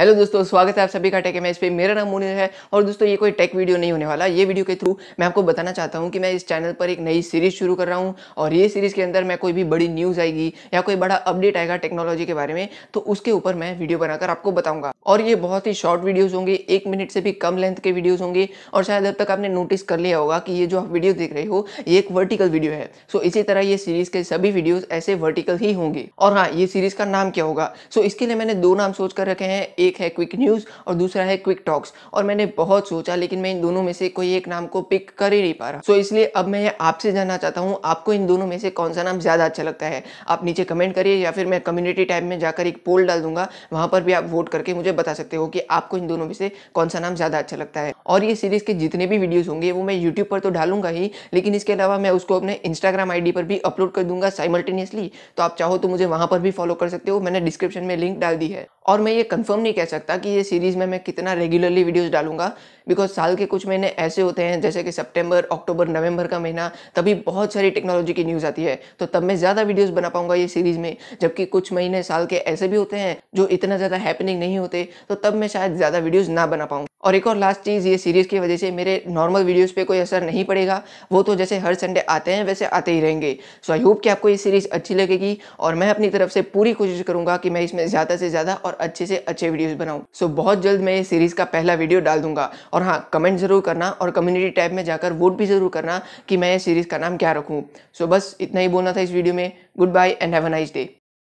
hello दोस्तों स्वागत है आप सभी का टेक एम पे मेरा नाम मुनीर है और दोस्तों ये कोई टेक वीडियो नहीं होने वाला ये वीडियो के थ्रू मैं आपको बताना चाहता हूँ कि मैं इस चैनल पर एक नई सीरीज शुरू कर रहा हूँ और ये सीरीज के अंदर मैं कोई भी बड़ी न्यूज़ आएगी या कोई बड़ा अपडेट आएगा टेक्नोलॉजी के बारे में तो उसके ऊपर मैं वीडियो बनाकर आपको बताऊँगा और ये बहुत ही शॉर्ट वीडियोज़ होंगे एक मिनट से भी कम लेंथ के वीडियोज़ होंगे और शायद अब तक आपने नोटिस कर लिया होगा कि ये जो आप वीडियो देख रहे हो ये एक वर्टिकल वीडियो है सो इसी तरह ये सीरीज़ के सभी वीडियोज़ ऐसे वर्टिकल ही होंगे और हाँ ये सीरीज़ का नाम क्या होगा सो इसके लिए मैंने दो नाम सोच कर रखे हैं एक है क्विक न्यूज़ और दूसरा है क्विक टॉक्स और मैंने बहुत सोचा लेकिन मैं इन दोनों में से कोई एक नाम को पिक कर ही नहीं पा रहा सो इसलिए अब मैं आपसे जानना चाहता हूँ आपको इन दोनों में से कौन सा नाम ज़्यादा अच्छा लगता है आप नीचे कमेंट करिए या फिर मैं कम्युनिटी टाइप में जाकर एक पोल डाल दूंगा वहाँ पर भी आप वोट करके मुझे बता सकते हो कि आपको इन दोनों में से कौन सा नाम ज़्यादा अच्छा लगता है और ये सीरीज़ के जितने भी वीडियोज़ होंगे वो मैं यूट्यूब पर तो डालूंगा ही लेकिन इसके अलावा मैं उसको अपने इंस्टाग्राम आईडी पर भी अपलोड कर दूंगा साइमल्टेनियसली तो आप चाहो तो मुझे वहाँ पर भी फॉलो कर सकते हो मैंने डिस्क्रिप्शन में लिंक डाल दी है और मैं ये कंफर्म नहीं कह सकता कि ये सीरीज़ में मैं कितना रेगुलरली वीडियोस डालूंगा बिकॉज साल के कुछ महीने ऐसे होते हैं जैसे कि सितंबर अक्टूबर नवंबर का महीना तभी बहुत सारी टेक्नोलॉजी की न्यूज़ आती है तो तब मैं ज़्यादा वीडियोस बना पाऊंगा ये सीरीज़ में जबकि कुछ महीने साल के ऐसे भी होते हैं जो इतना ज़्यादा हैपनिंग नहीं होते तो तब मैं शायद ज़्यादा वीडियोज़ ना बना पाऊँ और एक और लास्ट चीज़ ये सीरीज़ की वजह से मेरे नॉर्मल वीडियोज़ पर कोई असर नहीं पड़ेगा वो तो जैसे हर संडे आते हैं वैसे आते ही रहेंगे सो आई होप कि आपको ये सीरीज़ अच्छी लगेगी और मैं अपनी तरफ से पूरी कोशिश करूँगा कि मैं इसमें ज़्यादा से ज़्यादा और अच्छे से अच्छे वीडियोस बनाऊँ सो so, बहुत जल्द मैं ये सीरीज़ का पहला वीडियो डाल दूंगा और हाँ कमेंट ज़रूर करना और कम्युनिटी टैब में जाकर वोट भी ज़रूर करना कि मैं ये सीरीज़ का नाम क्या रखूँ सो so, बस इतना ही बोलना था इस वीडियो में goodbye and have a nice day